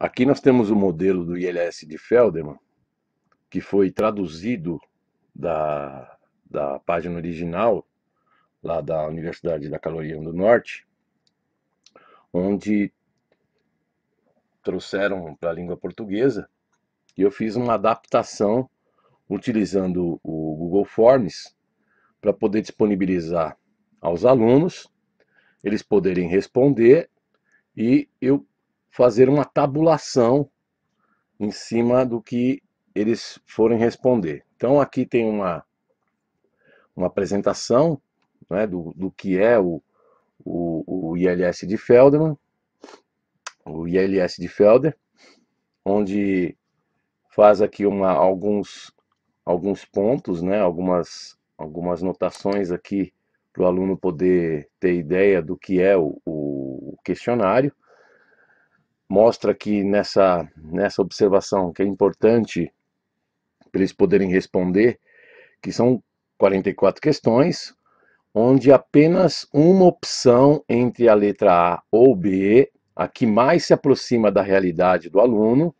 Aqui nós temos o modelo do ILS de Feldman, que foi traduzido da, da página original, lá da Universidade da Caloriano do Norte, onde trouxeram para a língua portuguesa e eu fiz uma adaptação utilizando o Google Forms para poder disponibilizar aos alunos, eles poderem responder e eu fazer uma tabulação em cima do que eles forem responder. Então aqui tem uma, uma apresentação né, do, do que é o, o, o ILS de Feldman, o ILS de Felder, onde faz aqui uma, alguns, alguns pontos, né, algumas, algumas notações aqui para o aluno poder ter ideia do que é o, o questionário mostra que nessa, nessa observação que é importante para eles poderem responder, que são 44 questões, onde apenas uma opção entre a letra A ou B, a que mais se aproxima da realidade do aluno,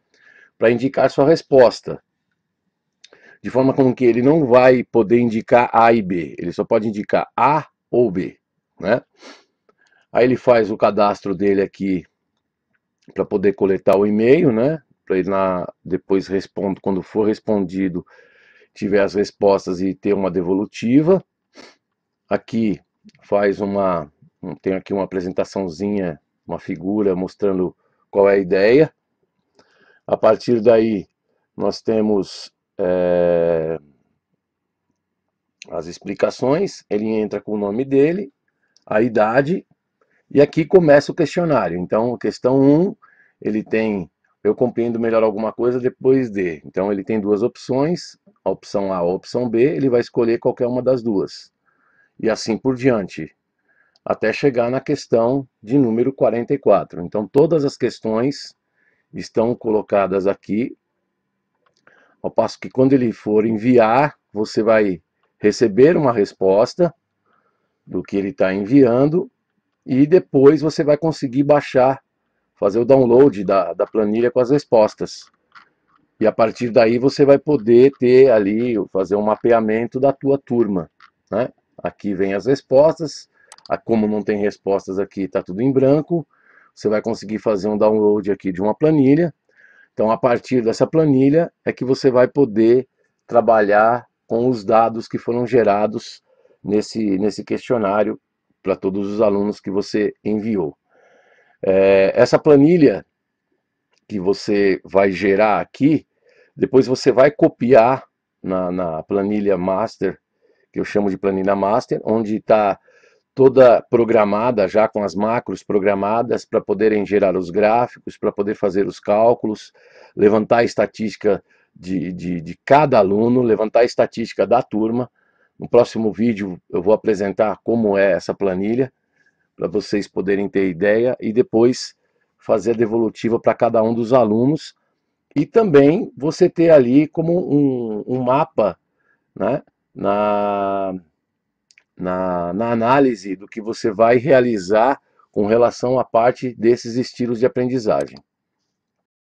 para indicar sua resposta. De forma como que ele não vai poder indicar A e B, ele só pode indicar A ou B, né? Aí ele faz o cadastro dele aqui para poder coletar o e-mail, né? Para ele na, depois respondo quando for respondido tiver as respostas e ter uma devolutiva. Aqui faz uma tem aqui uma apresentaçãozinha, uma figura mostrando qual é a ideia. A partir daí nós temos é, as explicações. Ele entra com o nome dele, a idade, e aqui começa o questionário. Então, questão 1, um, ele tem eu compreendo melhor alguma coisa depois de. Então, ele tem duas opções, a opção A ou a opção B, ele vai escolher qualquer uma das duas. E assim por diante, até chegar na questão de número 44. Então, todas as questões estão colocadas aqui, ao passo que quando ele for enviar, você vai receber uma resposta do que ele está enviando e depois você vai conseguir baixar, fazer o download da, da planilha com as respostas. E a partir daí você vai poder ter ali, fazer um mapeamento da tua turma. Né? Aqui vem as respostas, como não tem respostas aqui, está tudo em branco. Você vai conseguir fazer um download aqui de uma planilha. Então, a partir dessa planilha é que você vai poder trabalhar com os dados que foram gerados nesse, nesse questionário para todos os alunos que você enviou. É, essa planilha que você vai gerar aqui, depois você vai copiar na, na planilha master, que eu chamo de planilha master, onde está toda programada já com as macros programadas para poderem gerar os gráficos, para poder fazer os cálculos, levantar a estatística de, de, de, cada aluno, levantar a estatística da turma no próximo vídeo eu vou apresentar como é essa planilha, para vocês poderem ter ideia, e depois fazer a devolutiva para cada um dos alunos, e também você ter ali como um, um mapa né, na, na, na análise do que você vai realizar com relação à parte desses estilos de aprendizagem.